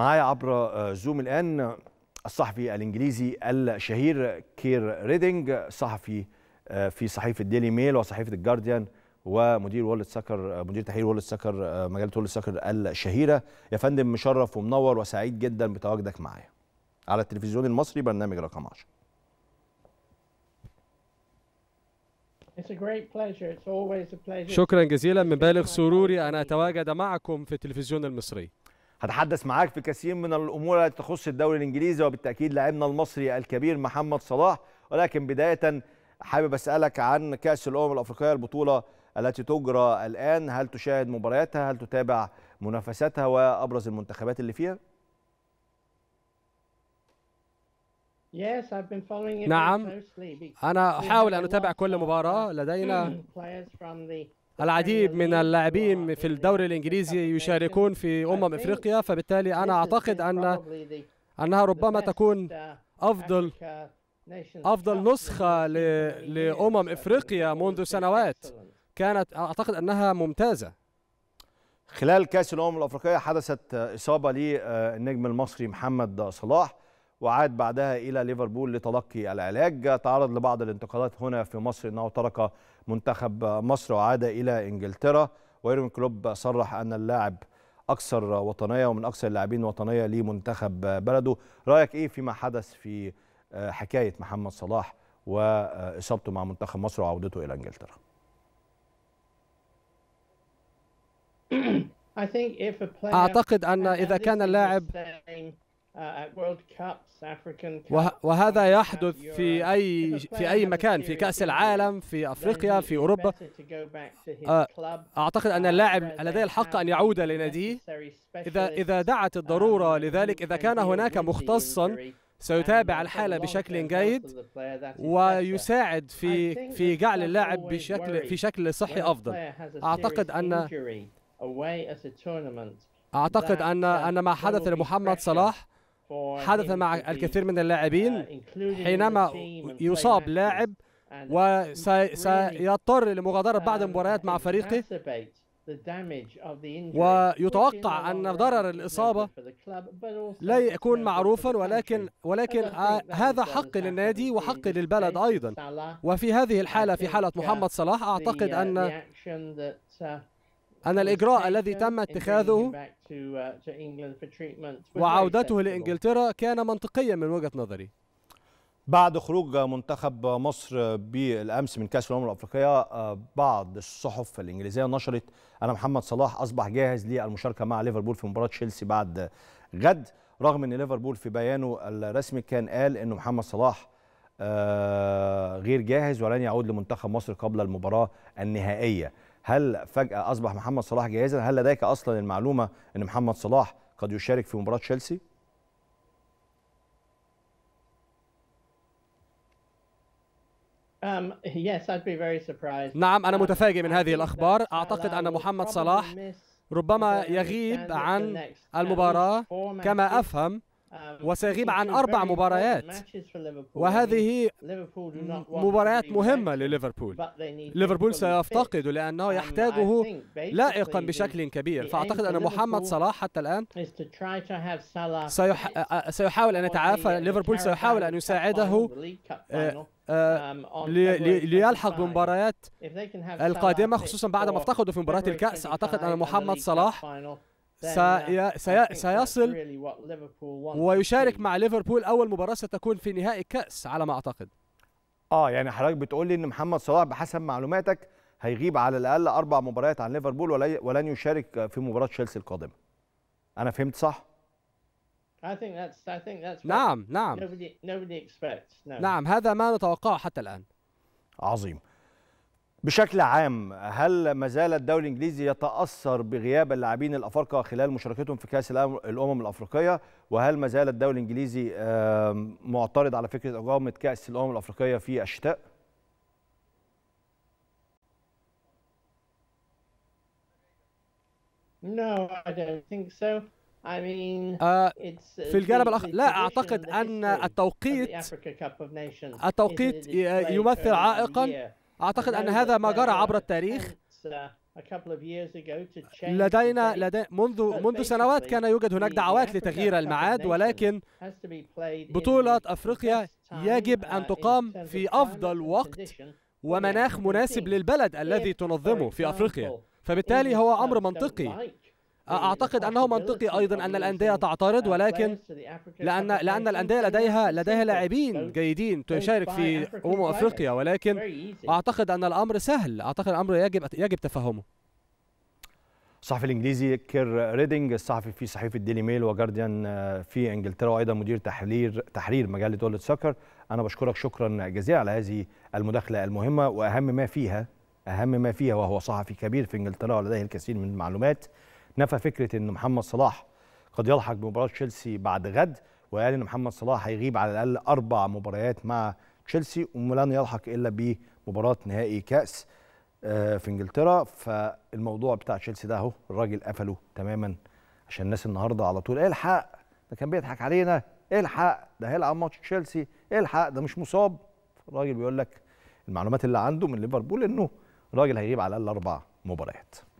معايا عبر زوم آه، الآن الصحفي الإنجليزي الشهير كير ريدنج صحفي آه، في صحيفة ديلي ميل وصحيفة الجارديان ومدير وولد سكر آه، مدير تحرير وولد سكر مجله وولد سكر الشهيره يا فندم مشرف ومنور وسعيد جدا بتواجدك معايا على التلفزيون المصري برنامج رقم 10 شكرا جزيلا من بالغ سروري ان اتواجد معكم في التلفزيون المصري هتحدث معاك في كثير من الامور التي تخص الدوري الانجليزي وبالتاكيد لاعبنا المصري الكبير محمد صلاح ولكن بدايه حابب اسالك عن كاس الامم الافريقيه البطوله التي تجرى الان هل تشاهد مبارياتها هل تتابع منافساتها وابرز المنتخبات اللي فيها نعم أنا أحاول أن أتابع كل مباراة لدينا العديد من اللاعبين في الدوري الإنجليزي يشاركون في أمم إفريقيا فبالتالي أنا أعتقد أن أنها ربما تكون أفضل أفضل نسخة لأمم إفريقيا منذ سنوات كانت أعتقد أنها ممتازة خلال كأس الأمم الأفريقية حدثت إصابة للنجم المصري محمد صلاح وعاد بعدها إلى ليفربول لتلقي العلاج تعرض لبعض الانتقادات هنا في مصر أنه ترك منتخب مصر وعاد إلى إنجلترا ويرون كلوب صرح أن اللاعب أكثر وطنية ومن أكثر اللاعبين وطنية لمنتخب بلده رأيك إيه فيما حدث في آه، حكاية محمد صلاح وإصابته مع منتخب مصر وعودته إلى إنجلترا أعتقد أن إذا كان اللاعب Uh, وهذا يحدث في أي في أي مكان في كأس العالم في أفريقيا في أوروبا آه، أعتقد أن اللاعب لديه الحق أن يعود لناديه إذا إذا دعت um, الضرورة لذلك إذا كان هناك مختصا سيتابع الحالة بشكل جيد ويساعد في في جعل اللاعب بشكل في شكل صحي أفضل أعتقد أن أعتقد أن أن ما حدث لمحمد صلاح حدث مع الكثير من اللاعبين uh, حينما يصاب لاعب وسيضطر لمغادرة بعض um, المباريات مع فريقه ويتوقع أن ضرر الإصابة لا يكون معروفا ولكن ولكن آه، هذا حق للنادي وحق للبلد أيضا وفي هذه الحالة في حالة محمد صلاح أعتقد uh, أن أن الإجراء الذي تم اتخاذه uh, وعودته لإنجلترا كان منطقيا من وجهة نظري بعد خروج منتخب مصر بالامس من كاس الامم الافريقيه آه، بعض الصحف الانجليزيه نشرت ان محمد صلاح اصبح جاهز للمشاركه مع ليفربول في مباراه تشيلسي بعد غد رغم ان ليفربول في بيانه الرسمي كان قال ان محمد صلاح آه، غير جاهز ولن يعود لمنتخب مصر قبل المباراه النهائيه هل فجأة أصبح محمد صلاح جاهزا هل لديك أصلا المعلومة أن محمد صلاح قد يشارك في مباراة تشيلسي؟ um, نعم أنا um, متفاجئ من هذه الأخبار uh, أعتقد أن محمد صلاح ربما يغيب عن المباراة um, كما أفهم آه، وسيغيب عن أربع مباريات وهذه مباريات مهمة لليفربول ليفربول سيفتقد لأنه يحتاجه لائقا بشكل كبير فأعتقد أن محمد صلاح حتى الآن سيح... آه، آه، سيحاول أن يتعافى ليفربول سيحاول أن يساعده um, ليلحق بمباريات القادمة خصوصا بعد ما افتقدوا في مباراة الكأس أعتقد أن محمد صلاح سي... Uh, سي... سيصل ويشارك مع ليفربول اول مباراه ستكون في نهائي الكاس على ما اعتقد اه يعني حضرتك بتقول لي ان محمد صلاح بحسب معلوماتك هيغيب على الاقل اربع مباريات عن ليفربول ولن يشارك في مباراه تشيلسي القادمه انا فهمت صح I think that's, I think that's نعم نعم nobody, nobody expects. No. نعم هذا ما نتوقعه حتى الآن عظيم بشكل عام هل ما زال الدوري الانجليزي يتاثر بغياب اللاعبين الافارقه خلال مشاركتهم في كاس الامم الافريقيه وهل ما زال الدوري الانجليزي معترض على فكره اقامه كاس الامم الافريقيه في الشتاء؟ في الجانب الآخر لا أعتقد أن التوقيت التوقيت يمثل عائقا أعتقد أن هذا ما جرى عبر التاريخ uh, لدينا لدي منذ منذ سنوات كان يوجد هناك دعوات لتغيير الميعاد ولكن بطولة أفريقيا يجب أن uh, تقام في أفضل وقت ومناخ مناسب للبلد الذي تنظمه في أفريقيا فبالتالي هو أمر منطقي اعتقد انه منطقي ايضا ان الانديه تعترض ولكن لان لان الانديه لديها لديها لاعبين جيدين تشارك في امم افريقيا ولكن اعتقد ان الامر سهل اعتقد الامر يجب يجب تفهمه الصحفي الانجليزي كير ريدنج الصحفي في صحيفه ديلي ميل وجارديان آه، في انجلترا وايضا مدير تحرير تحرير مجله دوله سكر انا بشكرك شكرا جزيلا على هذه المداخله المهمه واهم ما فيها اهم ما فيها وهو صحفي كبير في انجلترا ولديه الكثير من المعلومات نفى فكره ان محمد صلاح قد يلحق بمباراه تشيلسي بعد غد وقال ان محمد صلاح هيغيب على الاقل اربع مباريات مع تشيلسي ولن يلحق الا بمباراه نهائي كاس آه، في انجلترا فالموضوع بتاع تشيلسي ده اهو الراجل قفله تماما عشان الناس النهارده على طول إيه الحق ده كان بيضحك علينا إيه الحق ده هيلعب ماتش تشيلسي إيه الحق ده مش مصاب الراجل بيقول لك المعلومات اللي عنده من ليفربول انه الراجل هيغيب على الاقل اربع مباريات